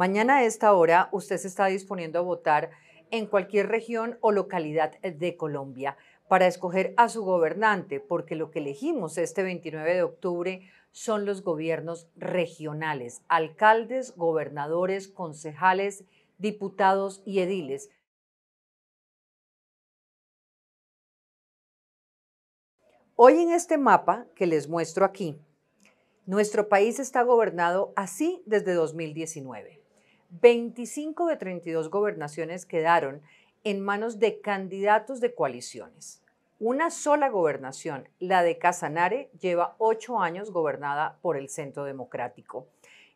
Mañana a esta hora usted se está disponiendo a votar en cualquier región o localidad de Colombia para escoger a su gobernante, porque lo que elegimos este 29 de octubre son los gobiernos regionales, alcaldes, gobernadores, concejales, diputados y ediles. Hoy en este mapa que les muestro aquí, nuestro país está gobernado así desde 2019. 25 de 32 gobernaciones quedaron en manos de candidatos de coaliciones. Una sola gobernación, la de Casanare, lleva ocho años gobernada por el Centro Democrático.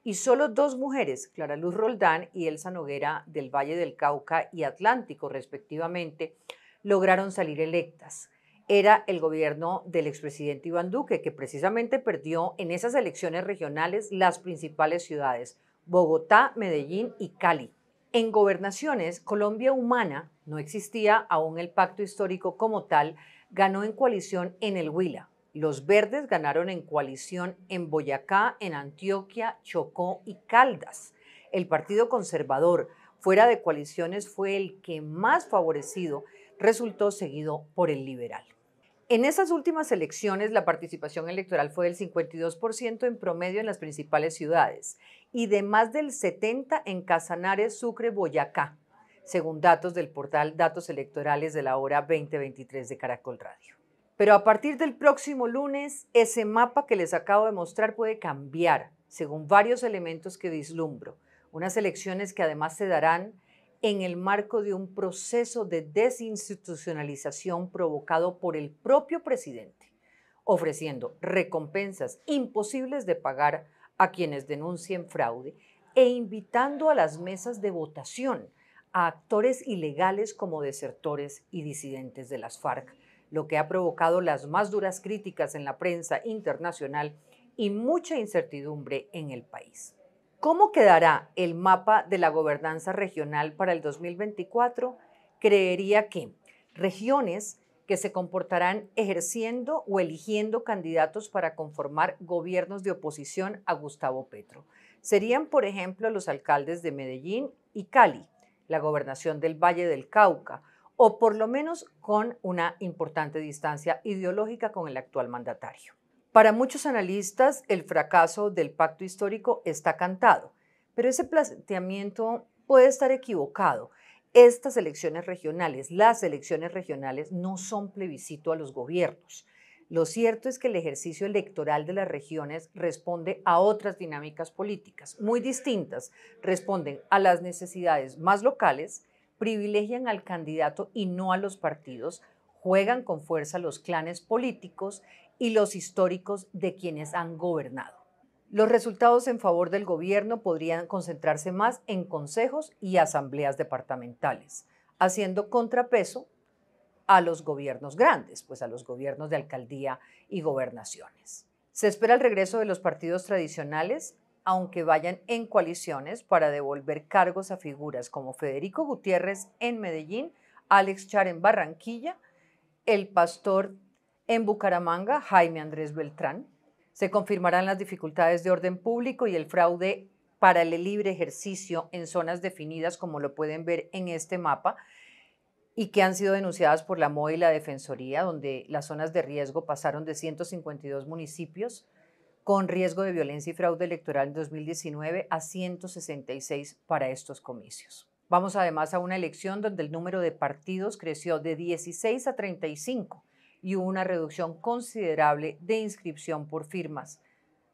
Y solo dos mujeres, Clara Luz Roldán y Elsa Noguera del Valle del Cauca y Atlántico, respectivamente, lograron salir electas. Era el gobierno del expresidente Iván Duque, que precisamente perdió en esas elecciones regionales las principales ciudades, Bogotá, Medellín y Cali. En gobernaciones, Colombia Humana, no existía aún el pacto histórico como tal, ganó en coalición en el Huila. Los verdes ganaron en coalición en Boyacá, en Antioquia, Chocó y Caldas. El Partido Conservador, fuera de coaliciones, fue el que más favorecido resultó seguido por el liberal. En esas últimas elecciones, la participación electoral fue del 52% en promedio en las principales ciudades y de más del 70% en Casanares, Sucre, Boyacá, según datos del portal Datos Electorales de la hora 2023 de Caracol Radio. Pero a partir del próximo lunes, ese mapa que les acabo de mostrar puede cambiar, según varios elementos que vislumbro. Unas elecciones que además se darán en el marco de un proceso de desinstitucionalización provocado por el propio presidente, ofreciendo recompensas imposibles de pagar a quienes denuncien fraude e invitando a las mesas de votación a actores ilegales como desertores y disidentes de las FARC, lo que ha provocado las más duras críticas en la prensa internacional y mucha incertidumbre en el país. ¿Cómo quedará el mapa de la gobernanza regional para el 2024? Creería que regiones que se comportarán ejerciendo o eligiendo candidatos para conformar gobiernos de oposición a Gustavo Petro. Serían, por ejemplo, los alcaldes de Medellín y Cali, la gobernación del Valle del Cauca, o por lo menos con una importante distancia ideológica con el actual mandatario. Para muchos analistas, el fracaso del pacto histórico está cantado, pero ese planteamiento puede estar equivocado. Estas elecciones regionales, las elecciones regionales, no son plebiscito a los gobiernos. Lo cierto es que el ejercicio electoral de las regiones responde a otras dinámicas políticas muy distintas. Responden a las necesidades más locales, privilegian al candidato y no a los partidos, juegan con fuerza los clanes políticos y los históricos de quienes han gobernado. Los resultados en favor del gobierno podrían concentrarse más en consejos y asambleas departamentales, haciendo contrapeso a los gobiernos grandes, pues a los gobiernos de alcaldía y gobernaciones. Se espera el regreso de los partidos tradicionales, aunque vayan en coaliciones para devolver cargos a figuras como Federico Gutiérrez en Medellín, Alex Char en Barranquilla, el pastor en Bucaramanga, Jaime Andrés Beltrán. Se confirmarán las dificultades de orden público y el fraude para el libre ejercicio en zonas definidas, como lo pueden ver en este mapa, y que han sido denunciadas por la MOE y la Defensoría, donde las zonas de riesgo pasaron de 152 municipios con riesgo de violencia y fraude electoral en 2019 a 166 para estos comicios. Vamos además a una elección donde el número de partidos creció de 16 a 35 y hubo una reducción considerable de inscripción por firmas,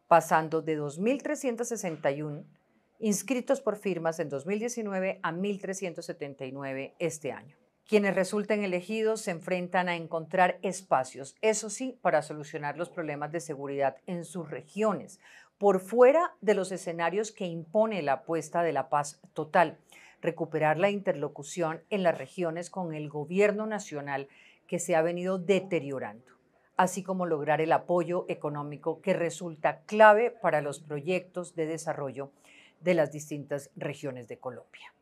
pasando de 2.361 inscritos por firmas en 2019 a 1.379 este año. Quienes resulten elegidos se enfrentan a encontrar espacios, eso sí, para solucionar los problemas de seguridad en sus regiones, por fuera de los escenarios que impone la apuesta de la paz total, recuperar la interlocución en las regiones con el gobierno nacional que se ha venido deteriorando, así como lograr el apoyo económico que resulta clave para los proyectos de desarrollo de las distintas regiones de Colombia.